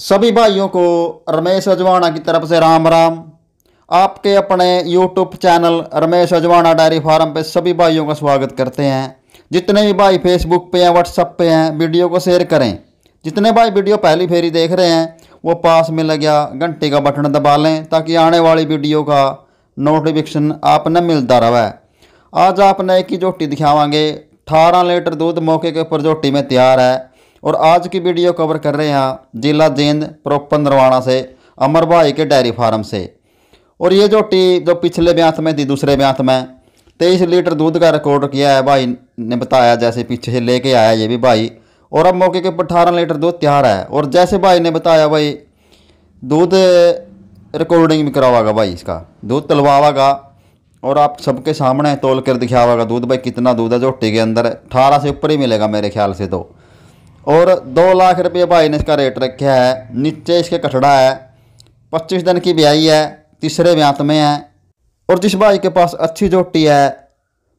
सभी भाइयों को रमेश अजवाणा की तरफ से राम राम आपके अपने YouTube channel Ramesh Ajwana dairy farm पे सभी भाइयों का स्वागत करते हैं जितने भी भाई फेसबुक पे हैं व्हाट्सअप पे हैं वीडियो को शेयर करें जितने भाई वीडियो पहली फेरी देख रहे हैं वो पास में लग गया घंटे का बटन दबा लें ताकि आने वाली वीडियो का नोटिफिकेशन आपने मिलता रहे आज आपने एक ही जोटी दिखावागे अठारह लीटर दूध मौके के ऊपर जोटी में तैयार है और आज की वीडियो कवर कर रहे हैं जिला जेंद प्रोपर नरवाणा से अमर भाई के डेयरी फार्म से और ये जो टी जो पिछले ब्यात में थी दूसरे ब्यात में तेईस लीटर दूध का रिकॉर्ड किया है भाई ने बताया जैसे पीछे से लेके आया ये भी भाई और अब मौके के अठारह लीटर दूध तैयार है और जैसे भाई ने बताया भाई दूध रिकॉर्डिंग भी करावागा भाई इसका दूध तलवावागा और आप सबके सामने तोल कर दिखावागा दूध भाई कितना दूध है झोटी के अंदर अठारह से ऊपर ही मिलेगा मेरे ख्याल से तो और दो लाख रुपये भाई ने इसका रेट रखा है नीचे इसके कठड़ा है पच्चीस दिन की ब्याई है तीसरे ब्यांत में है और जिस भाई के पास अच्छी जोटी है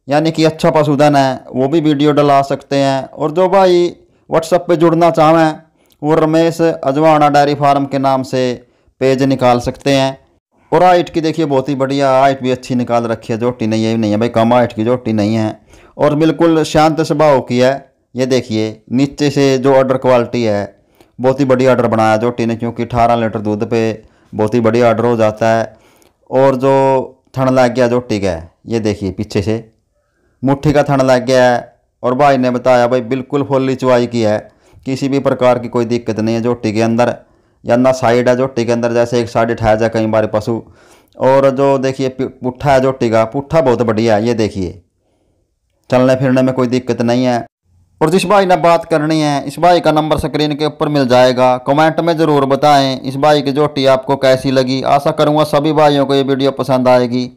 यानी कि अच्छा पशुधन है वो भी वीडियो डला सकते हैं और जो भाई व्हाट्सएप पे जुड़ना चाहें वो रमेश अजवाना डायरी फार्म के नाम से पेज निकाल सकते हैं और हाइट की देखिए बहुत ही बढ़िया हाइट भी अच्छी निकाल रखी है जोटी नहीं है नहीं है भाई कम हाइट की जोटी नहीं है और बिल्कुल शांत स्वभाव की है ये देखिए नीचे से जो ऑर्डर क्वालिटी है बहुत ही बढ़िया ऑर्डर बनाया जोटी ने क्योंकि अठारह लीटर दूध पे बहुत ही बढ़िया ऑर्डर हो जाता है और जो थन लग गया जोटी का ये देखिए पीछे से मुट्ठी का थन लग गया है और भाई ने बताया भाई बिल्कुल फुल्ली चुवाई की है किसी भी प्रकार की कोई दिक्कत नहीं है जोटी के अंदर या ना साइड है जो टी के अंदर जैसे एक साइड उठाया जाए कई बार पशु और जो देखिए पुट्ठा है जोटी का पुट्ठा बहुत बढ़िया है ये देखिए चलने फिरने में कोई दिक्कत नहीं है और जिस भाई ने बात करनी है इस भाई का नंबर स्क्रीन के ऊपर मिल जाएगा कमेंट में ज़रूर बताएं इस भाई की जोटी आपको कैसी लगी आशा करूँगा सभी भाइयों को ये वीडियो पसंद आएगी